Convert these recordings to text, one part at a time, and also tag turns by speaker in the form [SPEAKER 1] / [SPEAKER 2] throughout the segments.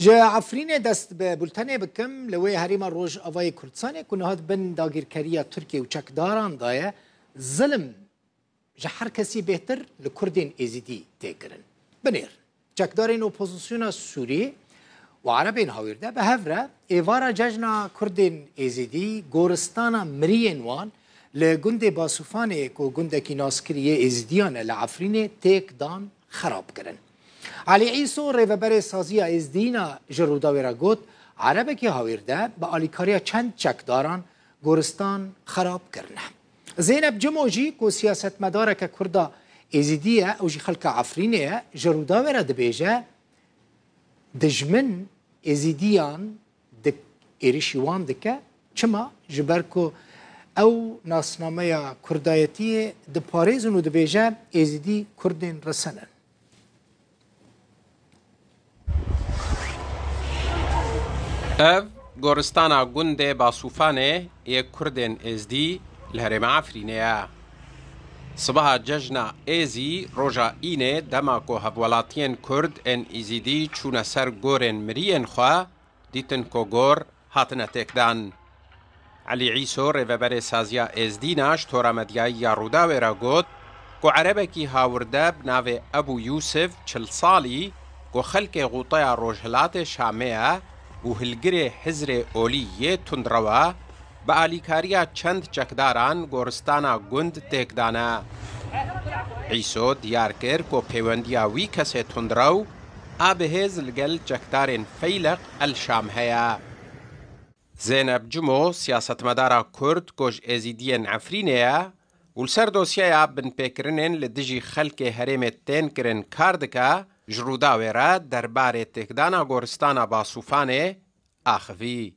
[SPEAKER 1] جا عفرینê dest bi bultenê bikim li wê herêma Roj Avayê Kurdistanê ku nihat bin dagirkeriya Tirkiye û çekdaran da ye zilim ji her kesî bêhtir li Kurdên êzîdî tê kirin. Binêr çekdarên opozisyona Sûriyê و عربên hawîrde bi hev re êvara cejna Kurdên êzîdî goristana miriyên wan li gundê Basûfanê ku gundekî naskiriyê êzîdiyan e li Efrînê têk dan xerab kirin. علی ریوبر سازی ازدینا جروداوی را گفت عربه که هاویرده به آلیکاریا چند چکداران گورستان خراب کرنه زینب جموجی کو سیاست مداره که کردا ازیدیه او جی خلک عفرینه جروداوی را دبیجه دجمن ازیدیان د ایریشی وان دکه چما جبر کو او ناسنامه کردایتی د پاریزونو دبیجه ازیدی کردین رسنن
[SPEAKER 2] Ev goristana gundê Basûfanê yê Kurdên Êzidî li Herêma Efrînê ye. Sibiha cejna êzî roja înê dema ku hevwelatiyên Kurd ên Êzidî çûne ser gorên miriyên xwe, dîtin ku gor hatine têkdan. Elî Îso rêveberê saziya êzdîna ji tora medyayî ya Rûdawê re got ku erebekî hawirde bi navê Ebû Yûsif çil salî ku xelkê Xûteya Rojhilatê Şamê ye وهلگرێ حزرێ ئۆلی یێ تونندڕەوە بە ئالیکاریا چەند چەکداران گۆرستانە گوند تێکدانە. ئەیسۆ دیارکرد بۆ پەیوەندیاوی کەسێ تونندرە و ئابهێز لەگەل جەکدارێن فەیلق ئەل شام هەیە. زێنەب جمۆ سیاستمەدارە کورد گۆژ ئێزیدیەن ئەفرینەیە، ولسەر دۆسیایە بنپێکردنێن لە دژی خەلکێ هەرێمێت تێنکردن کار دکە، جرودا وره در بار تکدان گورستان با سوفان اخوی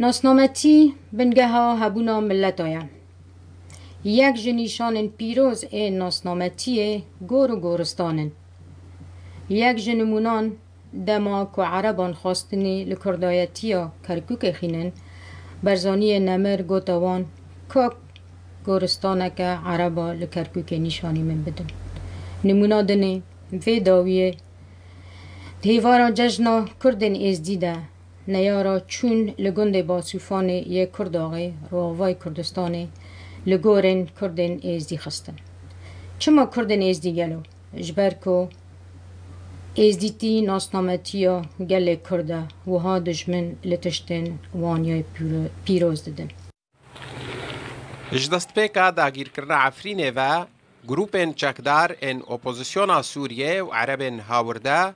[SPEAKER 3] ناسنامتی بنگه ها هبونا ملت آین یک جنیشان پیروز ای ناسنامتی گور و گورستان یک جنمونان دما که عربان خواستنی لکردایتی تی ها کرکوک خینن برزانی نمر گوتوان که گورستان که عربا لکرکوک نیشانی من بدون نمونا دنی وی دیوارا ججنا کردن از دیده نیارا چون لگند با صوفان یک کرداغی رووای کردستان لگورن کردن از دی خستن چما کردن از دی گلو جبر کو از دیتی ناسنامتیا گل کرده وها دجمن لتشتن وانیای پیروز ددن
[SPEAKER 2] جدست پیکا داگیر کرنا عفرینه و گروپن چکدار ان اپوزیسیونا سوریه و عربن هاورده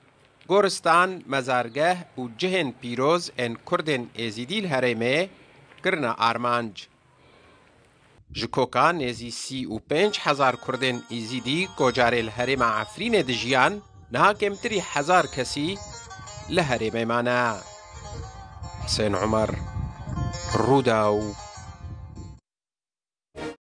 [SPEAKER 2] گورستان مزارگه و جهن پیروز ان کردن ازیدیل هرمه کرنا آرمانج. جکوکا نزی سی و پنج هزار کردن ایزیدی گجارل هرم عفرین دجیان نه کمتری هزار کسی لهرم مانه. حسین عمر روداو